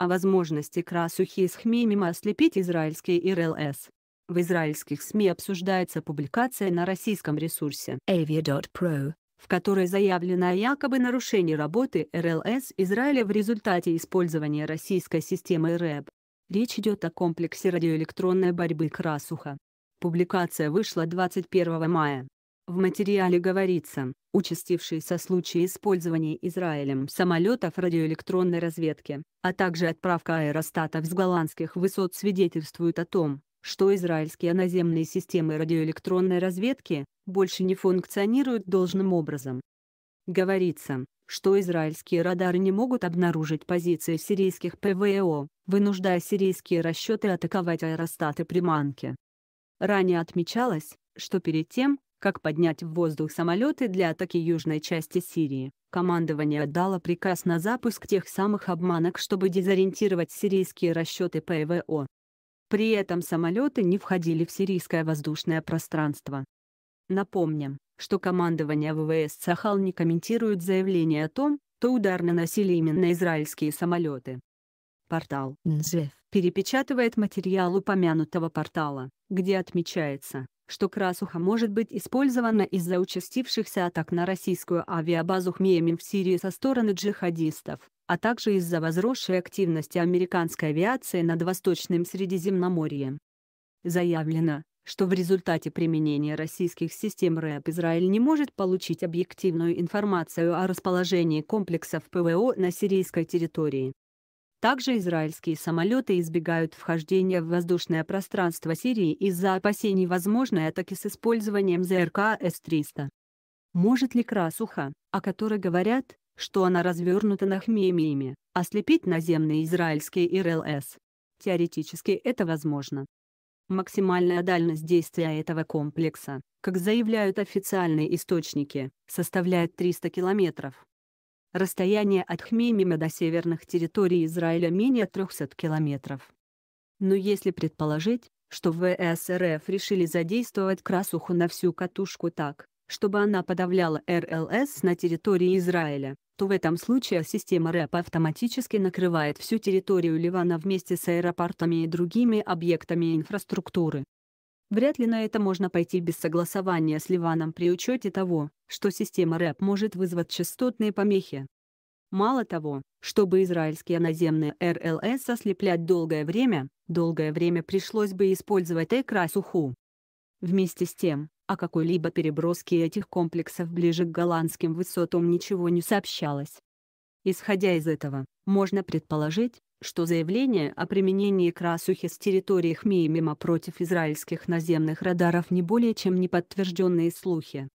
о возможности красухи с ХМИ ослепить израильские РЛС. В израильских СМИ обсуждается публикация на российском ресурсе avia.pro, в которой заявлено о якобы нарушении работы РЛС Израиля в результате использования российской системы РЭБ. Речь идет о комплексе радиоэлектронной борьбы «Красуха». Публикация вышла 21 мая. В материале говорится, участившиеся случаи использования Израилем самолетов радиоэлектронной разведки, а также отправка аэростатов с голландских высот свидетельствуют о том, что израильские наземные системы радиоэлектронной разведки больше не функционируют должным образом. Говорится, что израильские радары не могут обнаружить позиции сирийских ПВО, вынуждая сирийские расчеты атаковать аэростаты приманки. Ранее отмечалось, что перед тем, как поднять в воздух самолеты для атаки южной части Сирии. Командование отдало приказ на запуск тех самых обманок, чтобы дезориентировать сирийские расчеты ПВО. При этом самолеты не входили в сирийское воздушное пространство. Напомним, что командование ВВС Сахал не комментирует заявление о том, что удар наносили именно израильские самолеты. Портал «Нзеф» перепечатывает материал упомянутого портала, где отмечается, что красуха может быть использована из-за участившихся атак на российскую авиабазу Хмеймин в Сирии со стороны джихадистов, а также из-за возросшей активности американской авиации над Восточным Средиземноморьем. Заявлено, что в результате применения российских систем РЭП Израиль не может получить объективную информацию о расположении комплексов ПВО на сирийской территории. Также израильские самолеты избегают вхождения в воздушное пространство Сирии из-за опасений возможной атаки с использованием ЗРК С-300. Может ли красуха, о которой говорят, что она развернута на нахмемиями, ослепить наземные израильские РЛС? Теоретически это возможно. Максимальная дальность действия этого комплекса, как заявляют официальные источники, составляет 300 километров. Расстояние от Хмеймима до северных территорий Израиля менее 300 километров. Но если предположить, что ВСРФ решили задействовать красуху на всю катушку так, чтобы она подавляла РЛС на территории Израиля, то в этом случае система РЭП автоматически накрывает всю территорию Ливана вместе с аэропортами и другими объектами инфраструктуры. Вряд ли на это можно пойти без согласования с Ливаном при учете того, что система РЭП может вызвать частотные помехи. Мало того, чтобы израильские наземные РЛС ослеплять долгое время, долгое время пришлось бы использовать суху. Вместе с тем, о какой-либо переброске этих комплексов ближе к голландским высотам ничего не сообщалось. Исходя из этого, можно предположить, что заявление о применении красухи с территории Хмеймима против израильских наземных радаров не более чем неподтвержденные слухи.